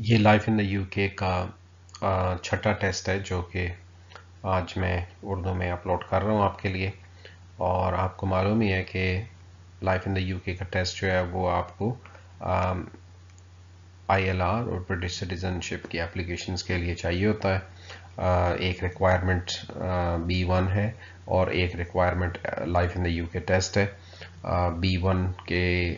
ये life in the UK का छठा टेस्ट है जो कि आज मैं उर्दू में अपलोड कर रहा हूँ आपके लिए और आपको मालूम ही है कि लाइफ इन द यूके का टेस्ट जो है वो आपको आई एल आर और ब्रिटिश सिटीजनशिप की एप्लीकेशंस के लिए चाहिए होता है एक रिक्वायरमेंट बी वन है और एक requirement life in the U K test है बी वन के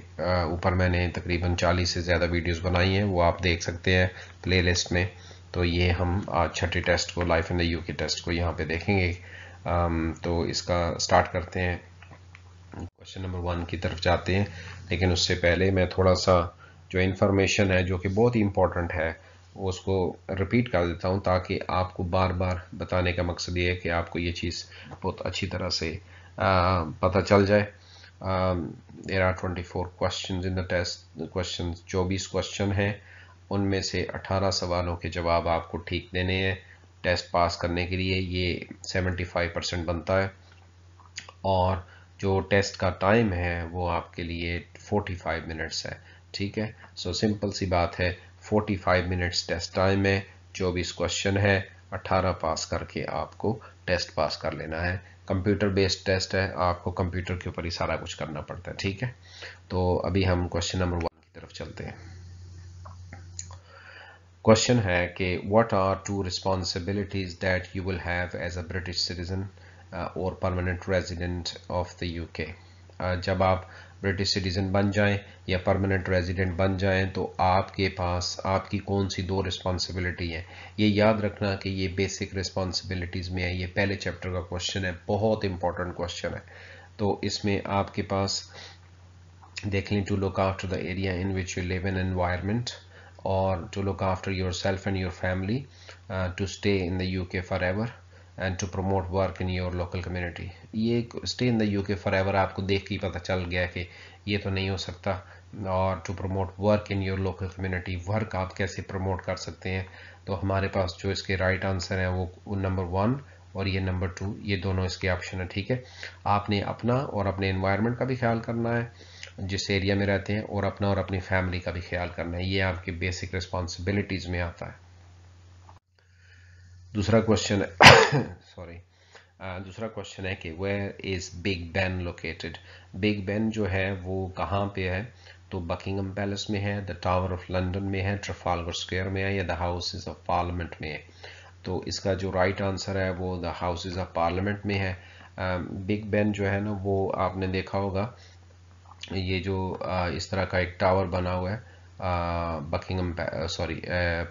ऊपर मैंने तकरीबन 40 से ज़्यादा वीडियोस बनाई हैं वो आप देख सकते हैं प्लेलिस्ट में तो ये हम आज छठी टेस्ट को life in the U K test को यहाँ पे देखेंगे तो इसका स्टार्ट करते हैं क्वेश्चन नंबर वन की तरफ जाते हैं लेकिन उससे पहले मैं थोड़ा सा जो इन्फॉर्मेशन है जो कि बहुत ही इम्पोर्टेंट है उसको रिपीट कर देता हूँ ताकि आपको बार बार बताने का मकसद ये है कि आपको ये चीज़ बहुत अच्छी तरह से पता चल जाए there are twenty four question in the test question चौबीस क्वेश्चन हैं उनमें से अठारह सवालों के जवाब आपको ठीक देने हैं टेस्ट पास करने के लिए ये सेवेंटी फाइव परसेंट बनता है और जो टेस्ट का टाइम है वो आपके लिए फोर्टी फाइव मिनट्स है ठीक है सो so, सिंपल सी बात है 45 मिनट्स टेस्ट टाइम है 24 क्वेश्चन है 18 पास करके आपको टेस्ट पास कर लेना है कंप्यूटर बेस्ड टेस्ट है आपको कंप्यूटर के ऊपर ही सारा कुछ करना पड़ता है ठीक है तो अभी हम क्वेश्चन नंबर वन की तरफ चलते हैं क्वेश्चन है कि what are two responsibilities that you will have as a British citizen और permanent resident of the UK जब आप ब्रिटिश सिटीजन बन जाएं या परमानेंट रेजिडेंट बन जाएं तो आपके पास आपकी कौन सी दो रिस्पॉन्सिबिलिटी है ये याद रखना कि ये बेसिक रिस्पॉन्सिबिलिटीज़ में है ये पहले चैप्टर का क्वेश्चन है बहुत इंपॉर्टेंट क्वेश्चन है तो इसमें आपके पास देख लें to look after the area in which you live in environment और to look after yourself and your family to stay in the U K forever and to promote work in your local community ये stay in the U K forever आपको देख के ही पता चल गया कि ये तो नहीं हो सकता और to promote work in your local community work आप कैसे प्रमोट कर सकते हैं तो हमारे पास जो इसके राइट right आंसर हैं वो नंबर वन और ये नंबर टू ये दोनों इसके ऑप्शन हैं ठीक है आपने अपना और अपने इन्वायरमेंट का भी ख्याल करना है जिस एरिया में रहते हैं और अपना और अपनी फैमिली का भी ख्याल करना है ये आपके बेसिक रिस्पॉन्सिबिलिटीज़ में आता है दूसरा क्वेश्चन है सॉरी दूसरा क्वेश्चन है कि where is Big Ben located Big Ben जो है वो कहाँ पे है तो बकिंगम पैलेस में है द टावर ऑफ लंदन में है ट्रफालगर स्क्वेयर में है या द हाउसेज ऑफ पार्लियामेंट में है तो इसका जो राइट right आंसर है वो द हाउसेज ऑफ पार्लियामेंट में है बिग बैन जो है ना वो आपने देखा होगा ये जो इस तरह का एक टावर बना हुआ है बकिंगम सॉरी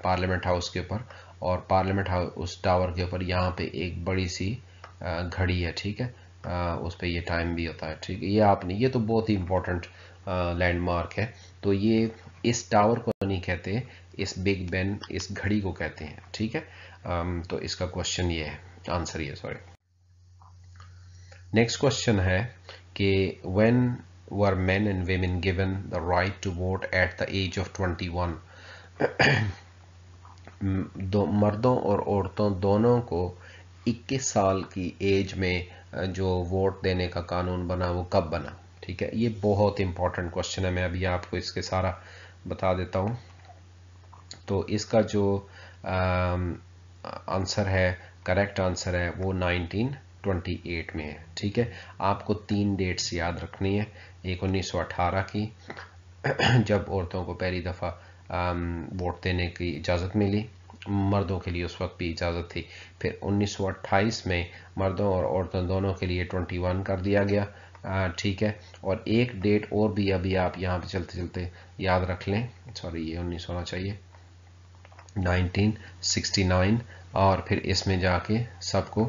पार्लियामेंट हाउस के ऊपर और पार्लियामेंट हाउस उस टावर के ऊपर यहाँ पे एक बड़ी सी घड़ी है ठीक है उस पर ये टाइम भी होता है ठीक है ये आपने ये तो बहुत ही इंपॉर्टेंट लैंडमार्क है तो ये इस टावर को नहीं कहते इस बिग बैन इस घड़ी को कहते हैं ठीक है तो इसका क्वेश्चन ये है आंसर ये सॉरी नेक्स्ट क्वेश्चन है कि when were men and women given the right to vote at the age of 21 दो मर्दों और औरतों दोनों को 21 साल की एज में जो वोट देने का कानून बना वो कब बना ठीक है ये बहुत इंपॉर्टेंट क्वेश्चन है मैं अभी आपको इसके सारा बता देता हूँ तो इसका जो आंसर है करेक्ट आंसर है वो 1928 में है ठीक है आपको तीन डेट्स याद रखनी है एक 1918 की जब औरतों को पहली दफ़ा वोट देने की इजाज़त मिली मर्दों के लिए उस वक्त भी इजाज़त थी फिर 1928 में मर्दों और औरतों दोनों के लिए 21 कर दिया गया ठीक है और एक डेट और भी अभी आप यहाँ पे चलते चलते याद रख लें सॉरी ये उन्नीस होना चाहिए 1969 और फिर इसमें जाके सबको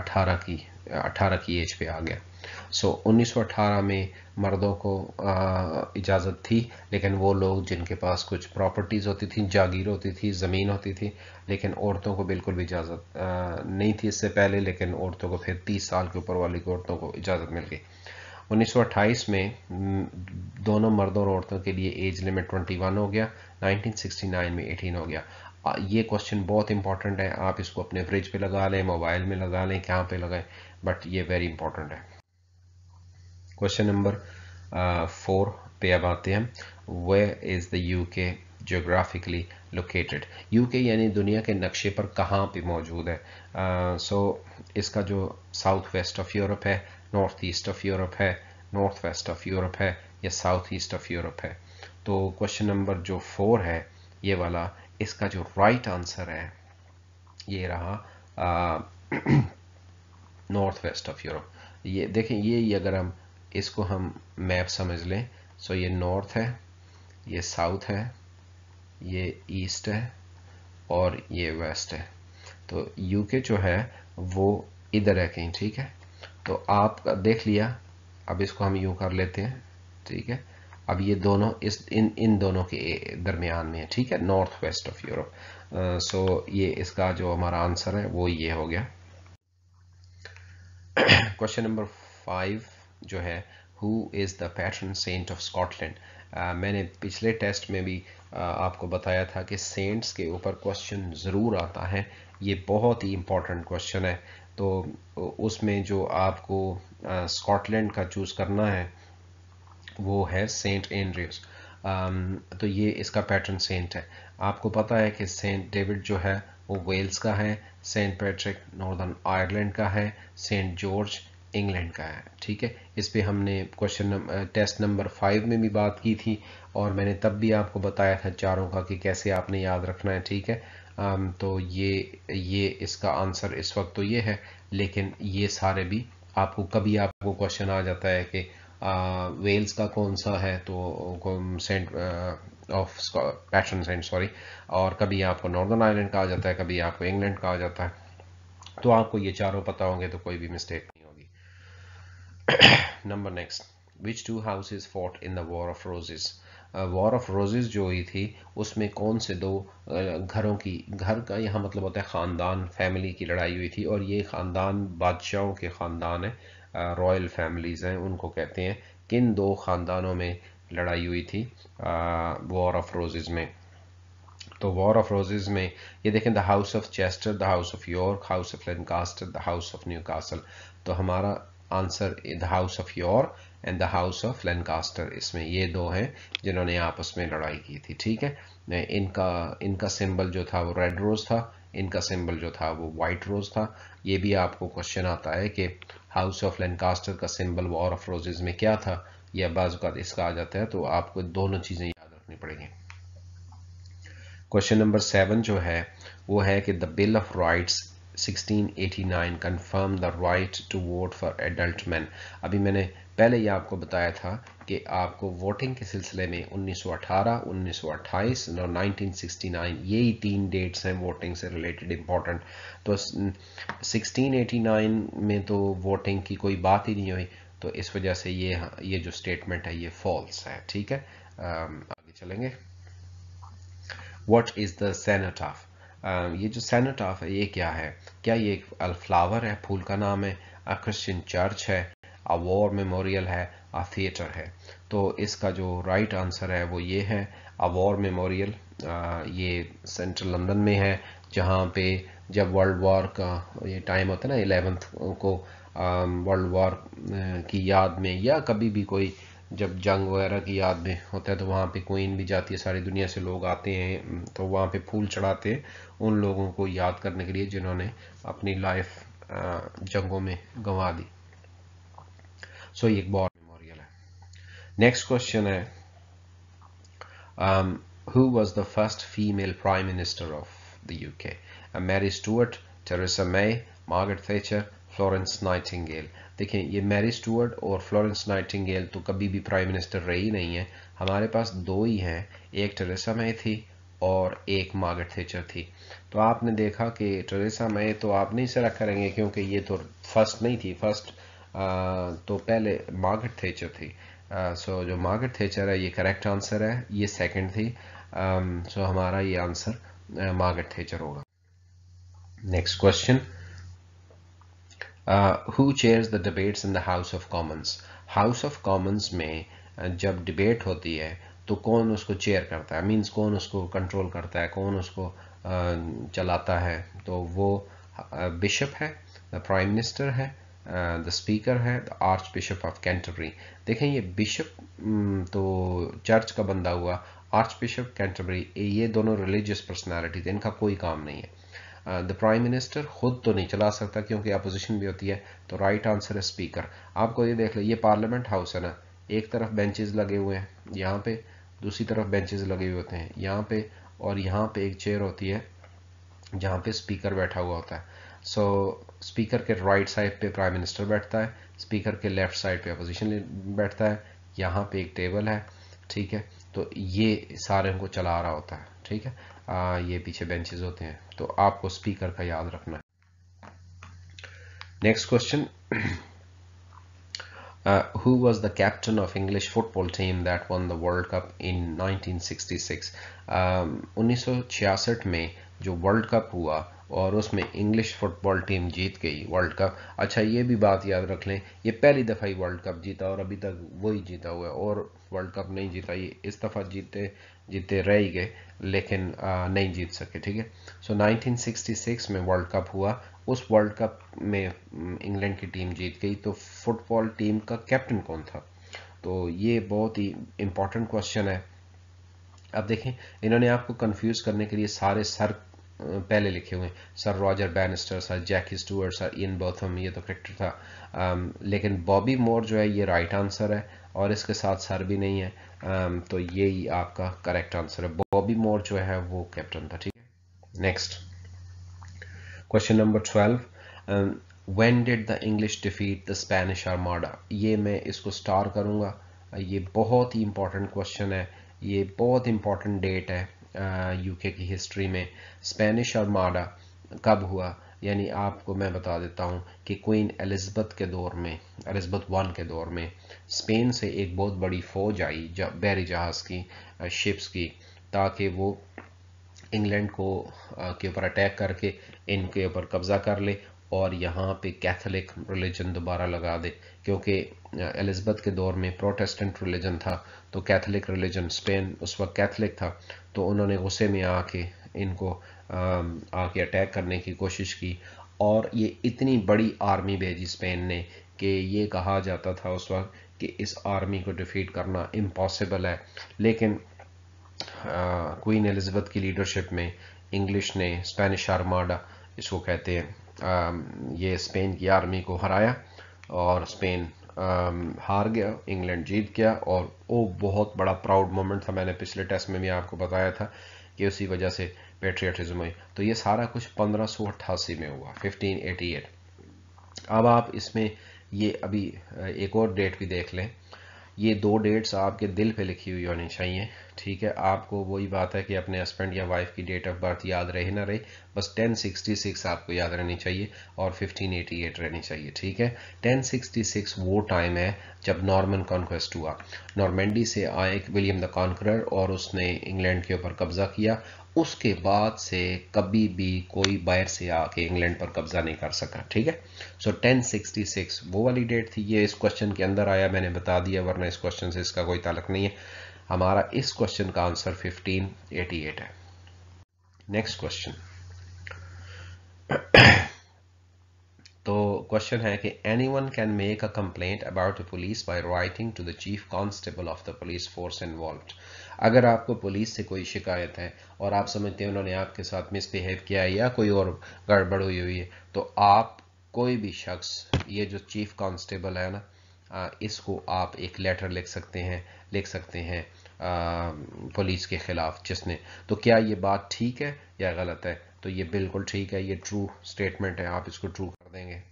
18 की 18 की एज पे आ गया सो so, 1918 में मर्दों को इजाज़त थी लेकिन वो लोग जिनके पास कुछ प्रॉपर्टीज़ होती थी जागीर होती थी ज़मीन होती थी लेकिन औरतों को बिल्कुल भी इजाज़त नहीं थी इससे पहले लेकिन औरतों को फिर 30 साल के ऊपर वाली औरतों को इजाज़त मिल गई 1928 में दोनों मर्दों और औरतों के लिए एज लिमिट ट्वेंटी हो गया नाइनटीन में 18 हो गया ये क्वेश्चन बहुत इंपॉर्टेंट है आप इसको अपने फ्रिज पे लगा लें मोबाइल में लगा लें कहाँ पे लगाएं बट ये वेरी इंपॉर्टेंट है क्वेश्चन नंबर फोर पे अब आते हैं where is the UK geographically located UK यानी दुनिया के नक्शे पर कहाँ पे मौजूद है सो uh, so, इसका जो साउथ वेस्ट ऑफ यूरोप है नॉर्थ ईस्ट ऑफ यूरोप है नॉर्थ वेस्ट ऑफ यूरोप है या साउथ ईस्ट ऑफ यूरोप है तो क्वेश्चन नंबर जो फोर है ये वाला इसका जो राइट right आंसर है ये रहा नॉर्थ वेस्ट ऑफ यूरोप ये देखें ये अगर हम इसको हम मैप समझ लें सो ये नॉर्थ है ये साउथ है ये ईस्ट है और ये वेस्ट है तो यूके जो है वो इधर है कहीं ठीक है तो आप देख लिया अब इसको हम यूँ कर लेते हैं ठीक है अब ये दोनों इस इन इन दोनों के दरमियान में है ठीक है north west of Europe so ये इसका जो हमारा आंसर है वो ये हो गया क्वेश्चन नंबर फाइव जो है who is the patron saint of Scotland मैंने पिछले टेस्ट में भी uh, आपको बताया था कि सेंट्स के ऊपर क्वेश्चन ज़रूर आता है ये बहुत ही इंपॉर्टेंट क्वेश्चन है तो उसमें जो आपको स्कॉटलैंड uh, का चूज़ करना है वो है सेंट एंड्रयूज़ um, तो ये इसका पैटर्न सेंट है आपको पता है कि सेंट डेविड जो है वो वेल्स का है सेंट पैट्रिक नॉर्दर्न आयरलैंड का है सेंट जॉर्ज इंग्लैंड का है ठीक है इस पर हमने क्वेश्चन टेस्ट नंबर फाइव में भी बात की थी और मैंने तब भी आपको बताया था चारों का कि कैसे आपने याद रखना है ठीक है आम, तो ये ये इसका आंसर इस वक्त तो ये है लेकिन ये सारे भी आपको कभी आपको क्वेश्चन आ जाता है कि आ, वेल्स का कौन सा है तो saint of patron saint sorry और कभी आपको नॉर्दर्न आयरलैंड का आ जाता है कभी आपको इंग्लैंड का आ जाता है तो आपको ये चारों पता होंगे तो कोई भी mistake number next which two houses fought in the war of roses war of roses जो हुई थी उसमें कौन से दो uh, घरों की घर का यहाँ मतलब होता है ख़ानदान फैमिली की लड़ाई हुई थी और ये ख़ानदान बादशाहों के ख़ानदान हैं रॉयल uh, फैमिलीज़ हैं उनको कहते हैं किन दो ख़ानदानों में लड़ाई हुई थी वॉर ऑफ रोजेज में तो वॉर ऑफ रोजेज में ये देखें the house of Chester the house of York house of Lancaster the house of Newcastle तो हमारा answer the house of York and the house of Lancaster इसमें ये दो हैं जिन्होंने आपस में लड़ाई की थी ठीक है इनका इनका सिंबल जो था वो रेड रोज था इनका सिंबल जो था वो वाइट रोज था ये भी आपको क्वेश्चन आता है कि हाउस ऑफ लैनकास्टर का सिंबल वॉर ऑफ रोजेज में क्या था यह बाजूकात इसका आ जाता है तो आपको दोनों चीजें याद रखनी पड़ेंगी क्वेश्चन नंबर सेवन जो है वो है कि the bill of rights 1689 confirm the right to vote for adult man अभी मैंने पहले ही आपको बताया था कि आपको वोटिंग के सिलसिले में 1918, 1928 और 1969 यही तीन डेट्स हैं वोटिंग से रिलेटेड इम्पॉर्टेंट तो 1689 में तो वोटिंग की कोई बात ही नहीं हुई तो इस वजह से ये हाँ, ये जो स्टेटमेंट है ये फॉल्स है ठीक है आगे चलेंगे what is the Senate of Um, ये जो सेनेट ऑफ है ये क्या है क्या ये एक फ्लावर है फूल का नाम है अ क्रिश्चियन चर्च है अ वॉर मेमोरियल है अ थिएटर है तो इसका जो राइट right आंसर है वो ये है अ वॉर मेमोरियल ये सेंट्रल लंदन में है जहाँ पे जब वर्ल्ड वॉर का ये टाइम होता है ना एलेवेंथ को वर्ल्ड um, वॉर uh, की याद में या कभी भी कोई जब जंग वगैरह की याद में होता है तो वहाँ पे क्वीन भी जाती है सारी दुनिया से लोग आते हैं तो वहाँ पे फूल चढ़ाते हैं उन लोगों को याद करने के लिए जिन्होंने अपनी लाइफ जंगों में गंवा दी सो so, ये एक बहुत मेमोरियल है नेक्स्ट क्वेश्चन है who was the first female prime minister of the UK Mary Stuart Theresa May Margaret Thatcher Florence Nightingale देखें ये मैरी स्टूअर्ट और फ्लोरेंस नाइटिंगेल तो कभी भी प्राइम मिनिस्टर रही नहीं है हमारे पास दो ही हैं एक टेरेसा मई थी और एक मार्गट थेचर थी तो आपने देखा कि टेरेसा मई तो आप नहीं सरा करेंगे क्योंकि ये तो फर्स्ट नहीं थी फर्स्ट तो पहले मार्गट थेचर थी आ, सो जो मार्गेट थेचर है ये करेक्ट आंसर है ये सेकेंड थी आ, सो हमारा ये आंसर मार्गेट थेचर होगा next question Uh, who chairs the debates in the house of commons house of Commons में uh, जब डिबेट होती है तो कौन उसको चेयर करता है Means कौन उसको कंट्रोल करता है कौन उसको uh, चलाता है तो वो बिशप है द प्राइम मिनिस्टर है द स्पीकर है the archbishop of Canterbury देखें ये बिशप mm, तो चर्च का बंदा हुआ आर्च बिशप कैंटरबरी ये दोनों रिलीजियस थे इनका कोई काम नहीं है द प्राइम मिनिस्टर खुद तो नहीं चला सकता क्योंकि अपोजिशन भी होती है तो राइट आंसर है स्पीकर आपको ये देख लो ये पार्लियामेंट हाउस है ना एक तरफ बेंचेज लगे हुए हैं यहाँ पे दूसरी तरफ बेंचेज लगे हुए होते हैं यहाँ पे और यहाँ पे एक चेयर होती है जहाँ पे स्पीकर बैठा हुआ होता है सो so, स्पीकर के राइट साइड पे प्राइम मिनिस्टर बैठता है स्पीकर के लेफ्ट साइड पे अपोजिशन बैठता है यहाँ पे एक टेबल है ठीक है तो ये सारे उनको चला रहा होता है ठीक है आ, ये पीछे बेंचेस होते हैं तो आपको स्पीकर का याद रखना है next question who was the captain of English football team that won the world cup in 1966 so 1966 में जो वर्ल्ड कप हुआ और उसमें इंग्लिश फुटबॉल टीम जीत गई वर्ल्ड कप अच्छा ये भी बात याद रख लें ये पहली दफ़ा ही वर्ल्ड कप जीता और अभी तक वही जीता हुआ है और वर्ल्ड कप नहीं जीता ये इस दफ़ा जीते जीते रह ही गए लेकिन आ, नहीं जीत सके ठीक है सो so, 1966 में वर्ल्ड कप हुआ उस वर्ल्ड कप में इंग्लैंड की टीम जीत गई तो फुटबॉल टीम का कैप्टन कौन था तो ये बहुत ही इम्पॉर्टेंट क्वेश्चन है अब देखें इन्होंने आपको कंफ्यूज करने के लिए सारे सर पहले लिखे हुए sir Roger Bannister sir Jackie Stewart sir Ian Botham ये तो करेक्टर था um, लेकिन बॉबी मोर जो है ये राइट right आंसर है और इसके साथ सर भी नहीं है um, तो ये आपका करेक्ट आंसर है बॉबी मोर जो है वो कैप्टन था ठीक है next question number twelve when did the English defeat the Spanish armada ये मैं इसको स्टार करूंगा ये बहुत ही इंपॉर्टेंट क्वेश्चन है ये बहुत इंपॉर्टेंट डेट है यूके की हिस्ट्री में स्पेनिश और माडा कब हुआ यानी आपको मैं बता देता हूँ कि क्वीन एलिजबथ के दौर में एलिजबथ वन के दौर में स्पेन से एक बहुत बड़ी फौज आई बैरी जहाज़ की शिप्स की ताकि वो इंग्लैंड को के ऊपर अटैक करके इनके ऊपर कब्ज़ा कर ले और यहाँ पे कैथोलिक रिलीजन दोबारा लगा दे क्योंकि एलिजबेथ के दौर में प्रोटेस्टेंट रिलीजन था तो कैथोलिक रिलीजन स्पेन उस वक्त कैथोलिक था तो उन्होंने गुस्से में आके इनको आके अटैक करने की कोशिश की और ये इतनी बड़ी आर्मी भेजी स्पेन ने कि ये कहा जाता था उस वक्त कि इस आर्मी को डिफीट करना इम्पॉसिबल है लेकिन क्वीन एलिजथ की लीडरशिप में इंग्लिश ने स्पेनिश आर्माडा इसको कहते हैं Um, ये स्पेन की आर्मी को हराया और स्पेन um, हार गया इंग्लैंड जीत गया और वो बहुत बड़ा प्राउड मोमेंट था मैंने पिछले टेस्ट में भी आपको बताया था कि उसी वजह से पेट्रियटिज्म हुई तो ये सारा कुछ पंद्रह में हुआ 1588 अब आप इसमें ये अभी एक और डेट भी देख लें ये दो डेट्स आपके दिल पे लिखी हुई होनी चाहिए ठीक है आपको वही बात है कि अपने हस्बैंड या वाइफ की डेट ऑफ बर्थ याद रहे ना रहे बस 1066 आपको याद रहनी चाहिए और 1588 रहनी चाहिए ठीक है 1066 वो टाइम है जब नॉर्मन कॉन्क्वेस्ट हुआ नॉर्मेंडी से आए विलियम द कॉन्करर और उसने इंग्लैंड के ऊपर कब्जा किया उसके बाद से कभी भी कोई बाहर से आके इंग्लैंड पर कब्जा नहीं कर सका ठीक है सो so, 1066 वो वाली डेट थी ये इस क्वेश्चन के अंदर आया मैंने बता दिया वरना इस क्वेश्चन से इसका कोई ताल्लक नहीं है हमारा इस क्वेश्चन का आंसर 1588 है नेक्स्ट क्वेश्चन क्वेश्चन है कि anyone can make a complaint about the police by writing to the chief constable of the police force involve अगर आपको पुलिस से कोई शिकायत है और आप समझते हैं उन्होंने आपके साथ मिसबिहेव किया है या कोई और गड़बड़ हुई हुई है तो आप कोई भी शख्स ये जो चीफ कांस्टेबल है ना इसको आप एक लेटर लिख सकते हैं लिख सकते हैं पुलिस के ख़िलाफ़ जिसने तो क्या ये बात ठीक है या गलत है तो ये बिल्कुल ठीक है ये ट्रू स्टेटमेंट है आप इसको ट्रू कर देंगे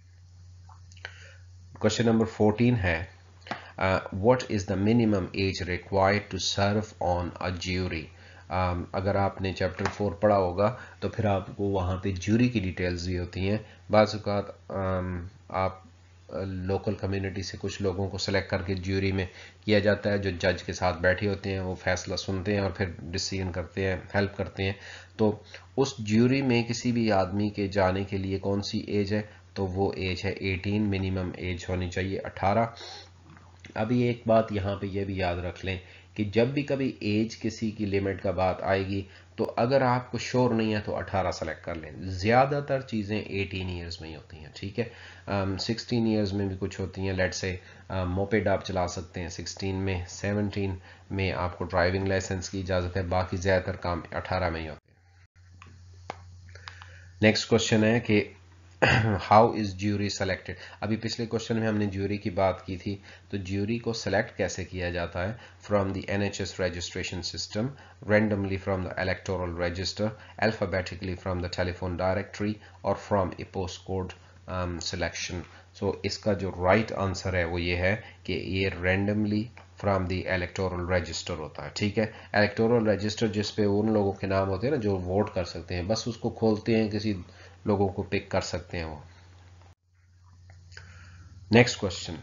Question number 14 है uh, what is the minimum age required to serve on a jury? Um, अगर आपने चैप्टर फोर पढ़ा होगा तो फिर आपको वहाँ पे जूरी की डिटेल्स भी होती हैं बाज़ात um, आप लोकल uh, कम्युनिटी से कुछ लोगों को सिलेक्ट करके ज्यूरी में किया जाता है जो जज के साथ बैठे होते हैं वो फैसला सुनते हैं और फिर डिसीजन करते हैं हेल्प करते हैं तो उस ज्यूरी में किसी भी आदमी के जाने के लिए कौन सी एज है तो वो एज है 18 मिनिमम एज होनी चाहिए 18 अभी एक बात यहाँ पे ये भी याद रख लें कि जब भी कभी एज किसी की लिमिट का बात आएगी तो अगर आपको श्योर नहीं है तो 18 सेलेक्ट कर लें ज़्यादातर चीज़ें 18 ईयर्स में ही होती हैं ठीक है um, 16 ईयर्स में भी कुछ होती हैं लेट से मोपेड आप चला सकते हैं 16 में 17 में आपको ड्राइविंग लाइसेंस की इजाज़त है बाकी ज़्यादातर काम 18 में ही होते हैं नेक्स्ट क्वेश्चन है कि हाउ इज़ ज्यूरी सेलेक्टेड अभी पिछले क्वेश्चन में हमने ज्यूरी की बात की थी तो ज्यूरी को सेलेक्ट कैसे किया जाता है from the S registration system randomly from the electoral register alphabetically from the telephone directory और from a post code selection so इसका जो राइट right आंसर है वो ये है कि ये randomly from the electoral register होता है ठीक है इलेक्टोरल रजिस्टर जिसपे उन लोगों के नाम होते हैं ना जो वोट कर सकते हैं बस उसको खोलते हैं किसी लोगों को पिक कर सकते हैं वो next question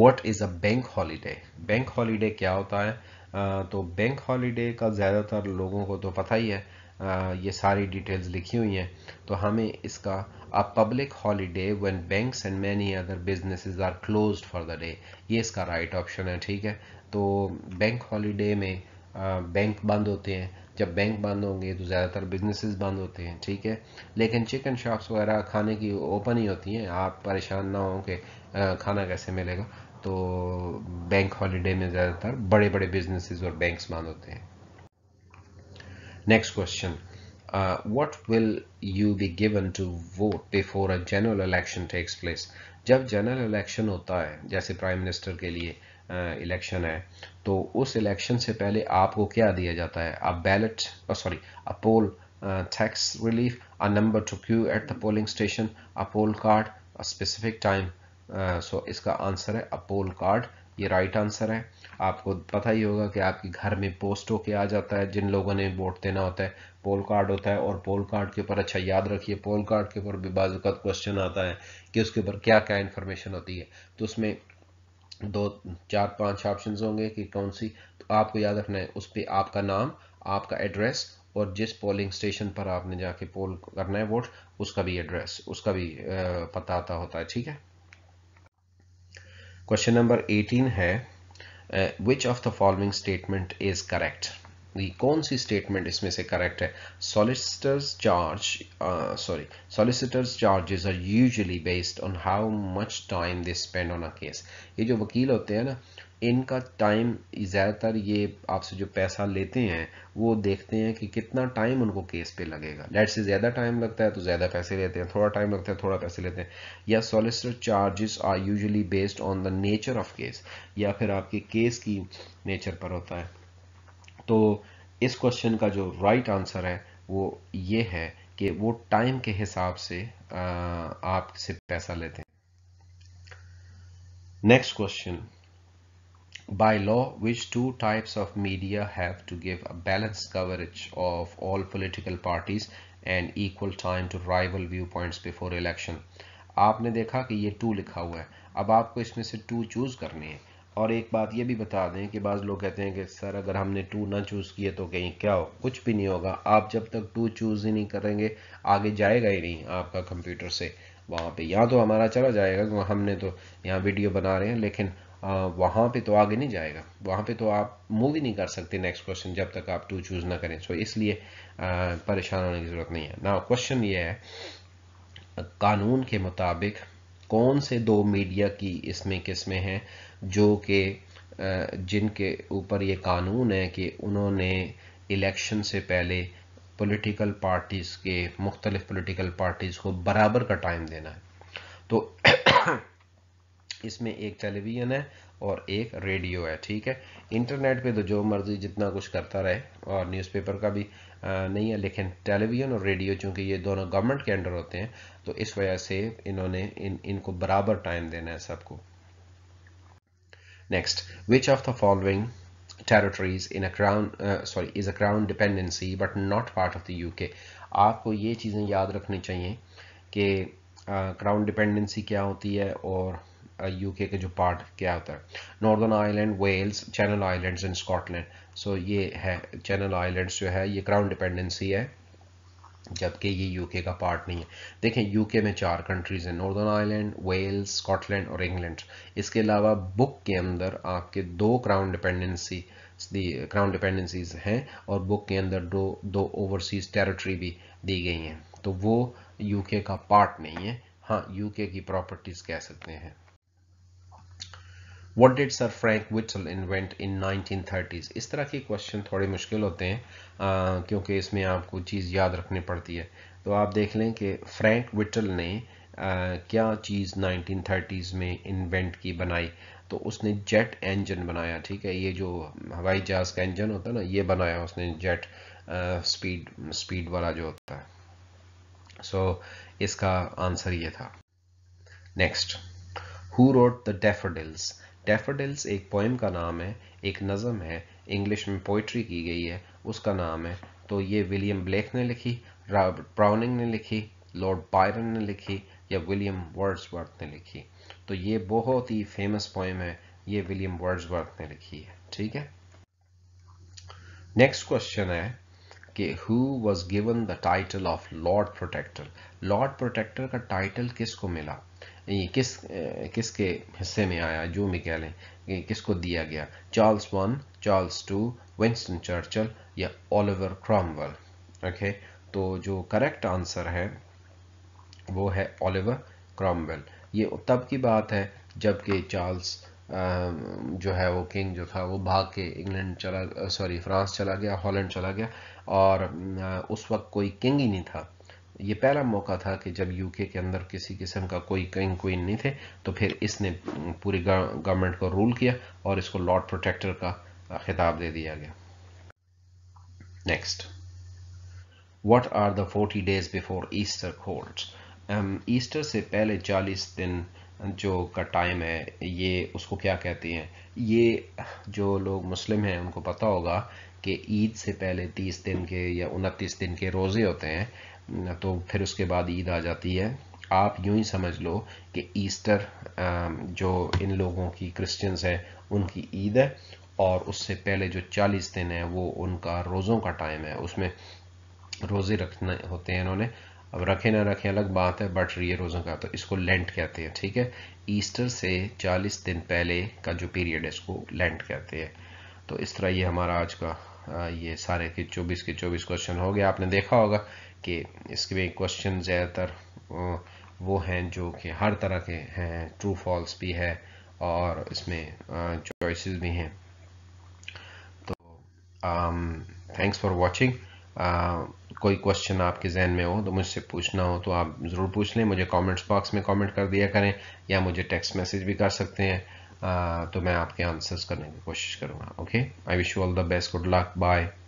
what is a bank holiday bank holiday क्या होता है आ, तो बैंक हॉलीडे का ज़्यादातर लोगों को तो पता ही है आ, ये सारी डिटेल्स लिखी हुई हैं तो हमें इसका a public holiday when banks and many other businesses are closed for the day ये इसका राइट right ऑप्शन है ठीक है तो बैंक हॉलीडे में बैंक बंद होते हैं जब बैंक बंद होंगे तो ज़्यादातर बिजनेसेस बंद होते हैं ठीक है लेकिन चिकन शॉप्स वगैरह खाने की ओपन ही होती हैं आप परेशान ना हों कि खाना कैसे मिलेगा तो बैंक हॉलीडे में ज़्यादातर बड़े बड़े बिजनेसेस और बैंक्स बंद होते हैं next question what will you be given to vote before a general election takes place जब जनरल इलेक्शन होता है जैसे प्राइम मिनिस्टर के लिए इलेक्शन है तो उस इलेक्शन से पहले आपको क्या दिया जाता है आप ballot sorry a poll tax relief a number to queue at the polling station a poll card a specific time so इसका आंसर है अ पोल कार्ड ये राइट right आंसर है आपको पता ही होगा कि आपके घर में पोस्ट होके आ जाता है जिन लोगों ने वोट देना होता है पोल कार्ड होता है और पोल कार्ड के ऊपर अच्छा याद रखिए पोल कार्ड के ऊपर भी बाज़त क्वेश्चन आता है कि उसके ऊपर क्या क्या इन्फॉर्मेशन होती है तो उसमें दो चार पांच ऑप्शन होंगे कि कौन सी तो आपको याद रखना है उस पर आपका नाम आपका एड्रेस और जिस पोलिंग स्टेशन पर आपने जाके पोल करना है वोट उसका भी एड्रेस उसका भी पता आता होता है ठीक है क्वेश्चन नंबर 18 है which of the following statement is correct कौन सी स्टेटमेंट इसमें से करेक्ट है solicitors charge sorry solicitors charges are usually based on how much time they spend on a case ये जो वकील होते हैं ना इनका टाइम ज़्यादातर ये आपसे जो पैसा लेते हैं वो देखते हैं कि कितना टाइम उनको केस पे लगेगा लेट से ज़्यादा टाइम लगता है तो ज़्यादा पैसे लेते हैं थोड़ा टाइम लगता है थोड़ा पैसे लेते हैं या solicitor charges are usually based on the nature of case या फिर आपके केस की नेचर पर होता है तो इस क्वेश्चन का जो राइट right आंसर है वो ये है कि वो टाइम के हिसाब से आपसे पैसा लेते हैं next question by law which two types of media have to give a balance coverage of all political parties and equal time to rival viewpoint before election आपने देखा कि ये टू लिखा हुआ है अब आपको इसमें से टू चूज करनी है और एक बात ये भी बता दें कि बाज़ लोग कहते हैं कि सर अगर हमने टू ना चूज़ किए तो कहीं क्या हो कुछ भी नहीं होगा आप जब तक टू चूज़ ही नहीं करेंगे आगे जाएगा ही नहीं आपका कंप्यूटर से वहाँ पे यहाँ तो हमारा चला जाएगा क्योंकि हमने तो यहाँ वीडियो बना रहे हैं लेकिन वहाँ पे तो आगे नहीं जाएगा वहाँ पे तो आप मूव ही नहीं कर सकते नेक्स्ट क्वेश्चन जब तक आप टू चूज़ ना करें सो इसलिए परेशान होने की ज़रूरत नहीं है ना क्वेश्चन ये है कानून के मुताबिक कौन से दो मीडिया की इसमें किस्में हैं जो कि जिनके ऊपर ये कानून है कि उन्होंने इलेक्शन से पहले पॉलिटिकल पार्टीज़ के मुख्तलिफ पॉलिटिकल पार्टीज़ को बराबर का टाइम देना है तो इसमें एक टेलीविज़न है और एक रेडियो है ठीक है इंटरनेट पे तो जो मर्ज़ी जितना कुछ करता रहे और न्यूज़पेपर का भी नहीं है लेकिन टेलीविज़न और रेडियो चूँकि ये दोनों गवर्नमेंट के अंडर होते हैं तो इस वजह से इन्होंने इन इनको बराबर टाइम देना है सबको next which of the following territories in a crown sorry is a crown dependency but not part of the UK आपको ये चीज़ें याद रखनी चाहिए कि क्राउन डिपेंडेंसी क्या होती है और यूके uh, के जो पार्ट क्या होता है northern island Wales channel islands in Scotland so ये है चैनल आइलैंड्स जो है ये क्राउन डिपेंडेंसी है जबकि ये यूके का पार्ट नहीं है देखें यूके में चार कंट्रीज़ हैं नॉर्दर्न आइलैंड वेल्स स्कॉटलैंड और इंग्लैंड इसके अलावा बुक के अंदर आपके दो क्राउन डिपेंडेंसी क्राउन डिपेंडेंसीज हैं और बुक के अंदर दो दो ओवरसीज टेरिटरी भी दी गई हैं तो वो यूके का पार्ट नहीं है हाँ यूके की प्रॉपर्टीज़ कह सकते हैं what did sir Frank Whittle invent in 1930s इस तरह के क्वेश्चन थोड़े मुश्किल होते हैं आ, क्योंकि इसमें आपको चीज़ याद रखनी पड़ती है तो आप देख लें कि फ्रैंक विटल ने आ, क्या चीज़ 1930s में इन्वेंट की बनाई तो उसने जेट इंजन बनाया ठीक है ये जो हवाई जहाज़ का इंजन होता है ना ये बनाया उसने जेट आ, स्पीड स्पीड वाला जो होता है सो so, इसका आंसर ये था next who wrote the daffodils daffodils एक पोइम का नाम है एक नज़म है इंग्लिश में पोइट्री की गई है उसका नाम है तो ये विलियम ब्लेक ने लिखी रॉबर्ट ब्राउनिंग ने लिखी लॉर्ड बायरन ने लिखी या विलियम वर्ड्सवर्थ ने लिखी तो ये बहुत ही फेमस पोइम है ये विलियम वर्ड्सवर्थ ने लिखी है ठीक है नेक्स्ट क्वेश्चन है कि who was given the title of lord protector lord protector का टाइटल किसको मिला ये किस किसके हिस्से में आया जो में कह लें किसको दिया गया Charles one Charles two Winston Churchill या ओलिवर क्रॉमवेल ओके तो जो करेक्ट आंसर है वो है ओलिवर क्रॉमवेल ये तब की बात है जबकि चार्ल्स जो है वो किंग जो था वो भाग के इंग्लैंड चला सॉरी फ्रांस चला गया हॉलैंड चला गया और उस वक्त कोई किंग ही नहीं था ये पहला मौका था कि जब यूके के अंदर किसी किस्म का कोई किंग क्वीन नहीं थे तो फिर इसने पूरी गवर्नमेंट को रूल किया और इसको लॉर्ड प्रोटेक्टर का खिताब दे दिया गया next what are the forty days before Easter hold Easter से पहले चालीस दिन जो का टाइम है ये उसको क्या कहते हैं ये जो लोग मुस्लिम हैं उनको पता होगा कि ईद से पहले तीस दिन के या उनतीस दिन के रोज़े होते हैं तो फिर उसके बाद ईद आ जाती है आप यूं ही समझ लो कि ईस्टर जो इन लोगों की क्रिश्चियंस हैं उनकी ईद है और उससे पहले जो 40 दिन है वो उनका रोज़ों का टाइम है उसमें रोज़े रखने होते हैं इन्होंने अब रखे ना रखे अलग बात है बट ये रोज़ों का तो इसको लेंट कहते हैं ठीक है ईस्टर से 40 दिन पहले का जो पीरियड है इसको लेंट कहते हैं तो इस तरह ये हमारा आज का ये सारे के चौबीस के चौबीस क्वेश्चन हो गया आपने देखा होगा कि इसके क्वेश्चन ज़्यादातर वो हैं जो कि हर तरह के हैं ट्रू फॉल्स भी है और इसमें चॉइसेस भी हैं तो थैंक्स फॉर वाचिंग कोई क्वेश्चन आपके जहन में हो तो मुझसे पूछना हो तो आप ज़रूर पूछ लें मुझे कमेंट्स बॉक्स में कमेंट कर दिया करें या मुझे टेक्स्ट मैसेज भी कर सकते हैं uh, तो मैं आपके आंसर्स करने की कोशिश करूँगा okay I wish you all the best good luck bye